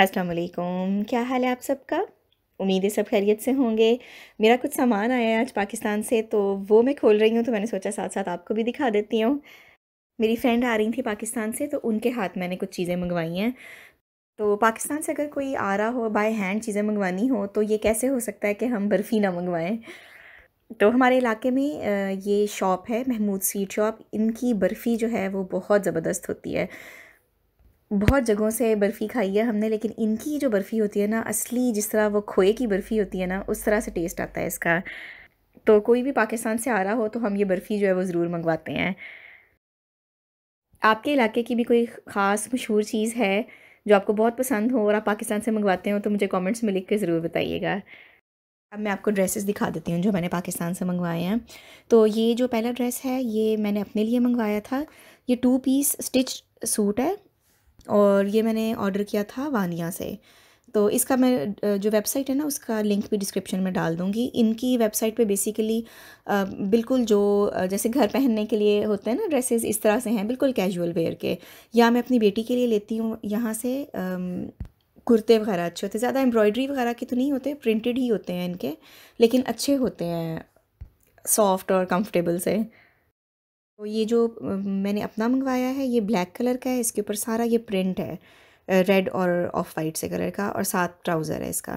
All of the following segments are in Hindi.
असलकुम क्या हाल है आप सबका उम्मीद है सब खैरियत से होंगे मेरा कुछ सामान आया है आज पाकिस्तान से तो वो मैं खोल रही हूँ तो मैंने सोचा साथ साथ आपको भी दिखा देती हूँ मेरी फ्रेंड आ रही थी पाकिस्तान से तो उनके हाथ मैंने कुछ चीज़ें मंगवाई हैं तो पाकिस्तान से अगर कोई आ रहा हो बाय हैंड चीज़ें मंगवानी हो तो ये कैसे हो सकता है कि हम बर्फ़ी ना मंगवाएँ तो हमारे इलाके में ये शॉप है महमूद स्वीट शॉप इनकी बर्फ़ी जो है वो बहुत ज़बरदस्त होती है बहुत जगहों से बर्फ़ी खाई है हमने लेकिन इनकी जो बर्फ़ी होती है ना असली जिस तरह वो खोए की बर्फ़ी होती है ना उस तरह से टेस्ट आता है इसका तो कोई भी पाकिस्तान से आ रहा हो तो हम ये बर्फ़ी जो है वो ज़रूर मंगवाते हैं आपके इलाके की भी कोई ख़ास मशहूर चीज़ है जो आपको बहुत पसंद हो और आप पाकिस्तान से मंगवाते हो तो मुझे कमेंट्स में लिख के ज़रूर बताइएगा अब मैं आपको ड्रेसेस दिखा देती हूँ जो मैंने पाकिस्तान से मंगवाए हैं तो ये जो पहला ड्रेस है ये मैंने अपने लिए मंगवाया था ये टू पीस स्टिच सूट है और ये मैंने ऑर्डर किया था वानिया से तो इसका मैं जो वेबसाइट है ना उसका लिंक भी डिस्क्रिप्शन में डाल दूँगी इनकी वेबसाइट पे बेसिकली बिल्कुल जो जैसे घर पहनने के लिए होते हैं ना ड्रेसेस इस तरह से हैं बिल्कुल कैजुअल वेयर के या मैं अपनी बेटी के लिए लेती हूँ यहाँ से कुर्ते वगैरह अच्छे होते हैं ज़्यादा एम्ब्रॉयडरी वगैरह के तो नहीं होते प्रिंटेड ही होते हैं इनके लेकिन अच्छे होते हैं सॉफ्ट और कंफर्टेबल से तो ये जो मैंने अपना मंगवाया है ये ब्लैक कलर का है इसके ऊपर सारा ये प्रिंट है रेड और ऑफ वाइट से कलर का और साथ ट्राउज़र है इसका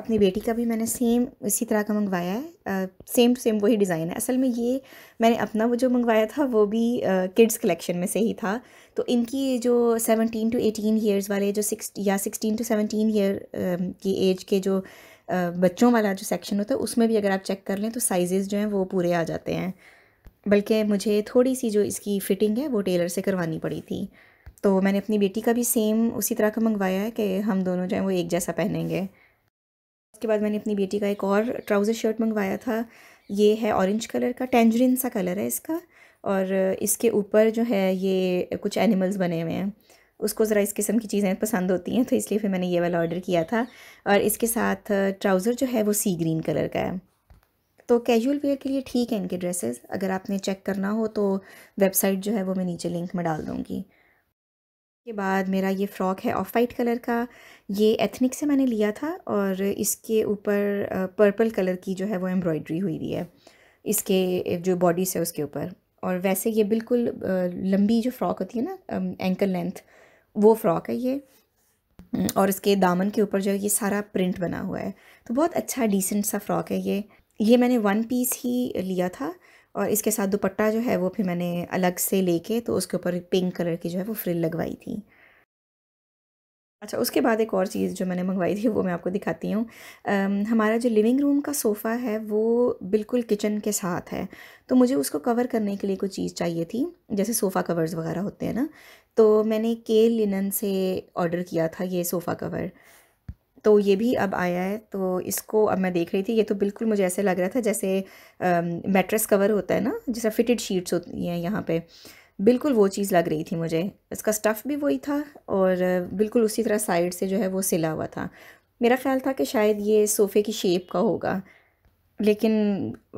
अपनी बेटी का भी मैंने सेम इसी तरह का मंगवाया है सेम टू सेम वही डिज़ाइन है असल में ये मैंने अपना वो जो मंगवाया था वो भी किड्स कलेक्शन में से ही था तो इनकी जो सेवनटीन टू एटीन ईयर्स वाले जो सिक्स या सिक्सटीन टू सेवनटीन ईयर की एज के जो बच्चों वाला जो सेक्शन होता है उसमें भी अगर आप चेक कर लें तो साइज़ जो हैं वो पूरे आ जाते हैं बल्कि मुझे थोड़ी सी जो इसकी फ़िटिंग है वो टेलर से करवानी पड़ी थी तो मैंने अपनी बेटी का भी सेम उसी तरह का मंगवाया है कि हम दोनों जो हैं वो एक जैसा पहनेंगे उसके बाद मैंने अपनी बेटी का एक और ट्राउज़र शर्ट मंगवाया था ये है ऑरेंज कलर का टेंजरिन सा कलर है इसका और इसके ऊपर जो है ये कुछ एनिमल्स बने हुए हैं उसको ज़रा इस किस्म की चीज़ें पसंद होती हैं तो इसलिए फिर मैंने ये वाला ऑर्डर किया था और इसके साथ ट्राउज़र जो है वो सी ग्रीन कलर का है तो कैजुअल वेयर के लिए ठीक है इनके ड्रेसेस अगर आपने चेक करना हो तो वेबसाइट जो है वो मैं नीचे लिंक में डाल दूँगी के बाद मेरा ये फ़्रॉक है ऑफ वाइट कलर का ये एथनिक से मैंने लिया था और इसके ऊपर पर्पल कलर की जो है वो एम्ब्रॉयड्री हुई हुई है इसके जो बॉडीज़ है उसके ऊपर और वैसे ये बिल्कुल लंबी जो फ़्रॉक होती है ना एंकल लेंथ वो फ़्रॉक है ये और इसके दामन के ऊपर जो है ये सारा प्रिंट बना हुआ है तो बहुत अच्छा डिसेंट सा फ़्रॉक है ये ये मैंने वन पीस ही लिया था और इसके साथ दुपट्टा जो है वो फिर मैंने अलग से लेके तो उसके ऊपर पिंक कलर की जो है वो फ्रिल लगवाई थी अच्छा उसके बाद एक और चीज़ जो मैंने मंगवाई थी वो मैं आपको दिखाती हूँ हमारा जो लिविंग रूम का सोफ़ा है वो बिल्कुल किचन के साथ है तो मुझे उसको कवर करने के लिए कुछ चीज़ चाहिए थी जैसे सोफ़ा कवर्स वगैरह होते हैं ना तो मैंने के लिनन से ऑर्डर किया था ये सोफ़ा कवर तो ये भी अब आया है तो इसको अब मैं देख रही थी ये तो बिल्कुल मुझे ऐसे लग रहा था जैसे मेट्रेस कवर होता है ना जैसा फिटेड शीट्स होती हैं यहाँ पे बिल्कुल वो चीज़ लग रही थी मुझे इसका स्टफ़ भी वही था और बिल्कुल उसी तरह साइड से जो है वो सिला हुआ था मेरा ख्याल था कि शायद ये सोफ़े की शेप का होगा लेकिन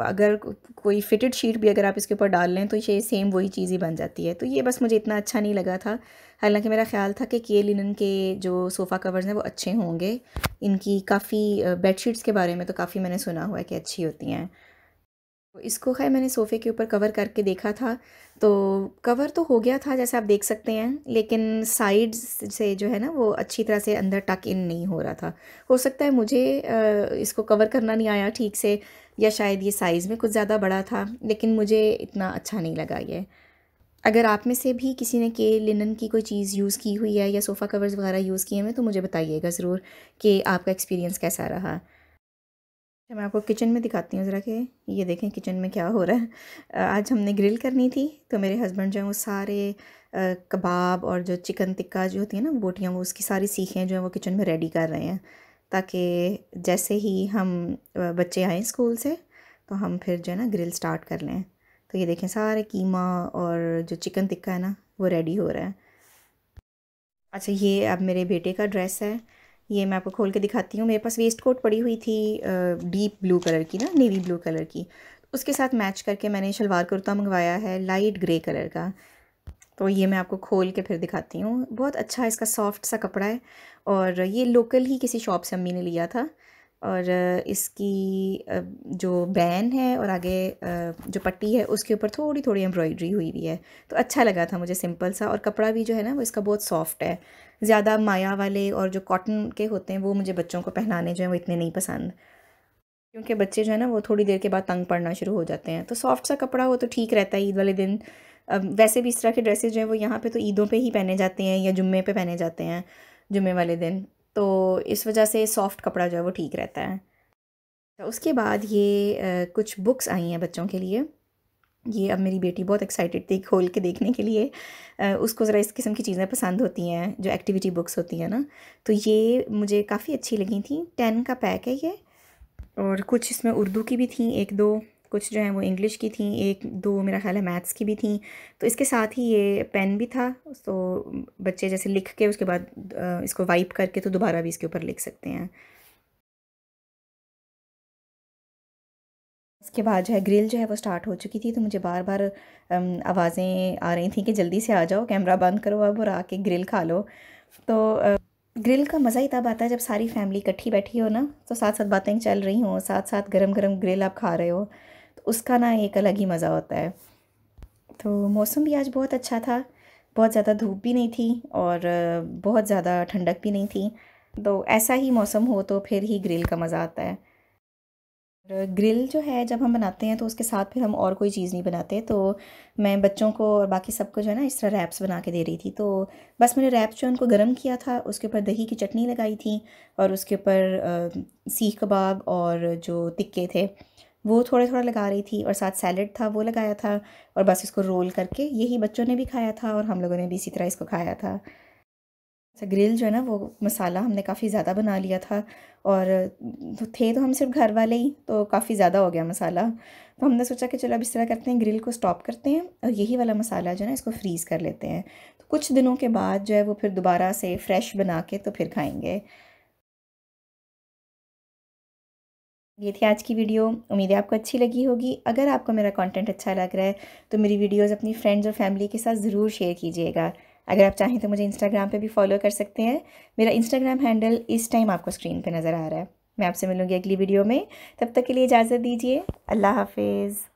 अगर कोई फिटेड शीट भी अगर आप इसके ऊपर डाल लें तो ये सेम वही चीज़ ही बन जाती है तो ये बस मुझे इतना अच्छा नहीं लगा था हालांकि मेरा ख्याल था कि के लिनन के जो सोफ़ा कवर्स हैं वो अच्छे होंगे इनकी काफ़ी बेडशीट्स के बारे में तो काफ़ी मैंने सुना हुआ है कि अच्छी होती हैं इसको खैर मैंने सोफ़े के ऊपर कवर करके देखा था तो कवर तो हो गया था जैसे आप देख सकते हैं लेकिन साइड से जो है ना वो अच्छी तरह से अंदर टक इन नहीं हो रहा था हो सकता है मुझे इसको कवर करना नहीं आया ठीक से या शायद ये साइज़ में कुछ ज़्यादा बड़ा था लेकिन मुझे इतना अच्छा नहीं लगा ये अगर आप में से भी किसी ने के लिनन की कोई चीज़ यूज़ की हुई है या सोफ़ा कवर्स वगैरह यूज़ किए हैं तो मुझे बताइएगा ज़रूर कि आपका एक्सपीरियंस कैसा रहा मैं आपको किचन में दिखाती हूँ ज़रा कि ये देखें किचन में क्या हो रहा है आज हमने ग्रिल करनी थी तो मेरे हस्बैंड जो हैं वो सारे कबाब और जो चिकन टिक्का जो होती है ना बोटियाँ वो उसकी सारी सीखें जो हैं वो किचन में रेडी कर रहे हैं ताकि जैसे ही हम बच्चे आएँ स्कूल से तो हम फिर जो है ना ग्रिल स्टार्ट कर लें तो ये देखें सारे कीमा और जो चिकन टिक्का है ना वो रेडी हो रहा है अच्छा ये अब मेरे बेटे का ड्रेस है ये मैं आपको खोल के दिखाती हूँ मेरे पास वेस्ट कोट पड़ी हुई थी डीप ब्लू कलर की ना नेवी ब्लू कलर की उसके साथ मैच करके मैंने शलवार कुर्ता मंगवाया है लाइट ग्रे कलर का तो ये मैं आपको खोल के फिर दिखाती हूँ बहुत अच्छा इसका सॉफ्ट सा कपड़ा है और ये लोकल ही किसी शॉप से अम्मी ने लिया था और इसकी जो बैन है और आगे जो पट्टी है उसके ऊपर थोड़ी थोड़ी एम्ब्रॉयडरी हुई हुई है तो अच्छा लगा था मुझे सिंपल सा और कपड़ा भी जो है ना वो इसका बहुत सॉफ्ट है ज़्यादा माया वाले और जो कॉटन के होते हैं वो मुझे बच्चों को पहनाने जो हैं वो इतने नहीं पसंद क्योंकि बच्चे जो है ना वो थोड़ी देर के बाद तंग पड़ना शुरू हो जाते हैं तो सॉफ्ट सा कपड़ा हो तो ठीक रहता है ईद वाले दिन वैसे भी इस तरह के ड्रेसेज जो हैं वो यहाँ पर तो ईदों पर ही पहने जाते हैं या जुम्मे पर पहने जाते हैं जुम्मे वाले दिन तो इस वजह से सॉफ्ट कपड़ा जो है वो ठीक रहता है तो उसके बाद ये कुछ बुक्स आई हैं बच्चों के लिए ये अब मेरी बेटी बहुत एक्साइटेड थी खोल के देखने के लिए उसको ज़रा इस किस्म की चीज़ें पसंद होती हैं जो एक्टिविटी बुक्स होती हैं ना तो ये मुझे काफ़ी अच्छी लगी थी टेन का पैक है ये और कुछ इसमें उर्दू की भी थी एक दो कुछ जो है वो इंग्लिश की थी एक दो मेरा ख्याल है मैथ्स की भी थी तो इसके साथ ही ये पेन भी था तो बच्चे जैसे लिख के उसके बाद इसको वाइप करके तो दोबारा भी इसके ऊपर लिख सकते हैं इसके बाद जो है ग्रिल जो है वो स्टार्ट हो चुकी थी तो मुझे बार बार आवाज़ें आ रही थी कि जल्दी से आ जाओ कैमरा बंद करो अब और आके ग्रिल खा लो तो ग्रिल का मज़ा ही तब आता है जब सारी फैमिली इकट्ठी बैठी हो ना तो साथ साथ बातें चल रही हों साथ साथ गरम गरम ग्रिल आप खा रहे हो तो उसका ना एक अलग ही मज़ा होता है तो मौसम भी आज बहुत अच्छा था बहुत ज़्यादा धूप भी नहीं थी और बहुत ज़्यादा ठंडक भी नहीं थी तो ऐसा ही मौसम हो तो फिर ही ग्रिल का मज़ा आता है ग्रिल जो है जब हम बनाते हैं तो उसके साथ फिर हम और कोई चीज़ नहीं बनाते तो मैं बच्चों को और बाकी सबको जो है ना इस तरह रैप्स बना के दे रही थी तो बस मैंने रैप्स जो उनको गर्म किया था उसके ऊपर दही की चटनी लगाई थी और उसके ऊपर सीख कबाब और जो टिक्के थे वो थोड़ा थोड़ा लगा रही थी और साथ सैलड था वो लगाया था और बस इसको रोल करके यही बच्चों ने भी खाया था और हम लोगों ने भी इसी तरह इसको खाया था ग्रिल जो है ना वो मसाला हमने काफ़ी ज़्यादा बना लिया था और तो थे तो हम सिर्फ घर वाले ही तो काफ़ी ज़्यादा हो गया मसाला तो हमने सोचा कि चलो अब इस तरह करते हैं ग्रिल को स्टॉप करते हैं और यही वाला मसाला जो है ना इसको फ्रीज़ कर लेते हैं तो कुछ दिनों के बाद जो है वो फिर दोबारा से फ्रेश बना के तो फिर खाएँगे ये थी आज की वीडियो उम्मीद है आपको अच्छी लगी होगी अगर आपको मेरा कंटेंट अच्छा लग रहा है तो मेरी वीडियोस अपनी फ्रेंड्स और फैमिली के साथ ज़रूर शेयर कीजिएगा अगर आप चाहें तो मुझे इंस्टाग्राम पे भी फॉलो कर सकते हैं मेरा इंस्टाग्राम हैंडल इस टाइम आपको स्क्रीन पे नज़र आ रहा है मैं आपसे मिलूँगी अगली वीडियो में तब तक के लिए इजाज़त दीजिए अल्लाह हाफिज़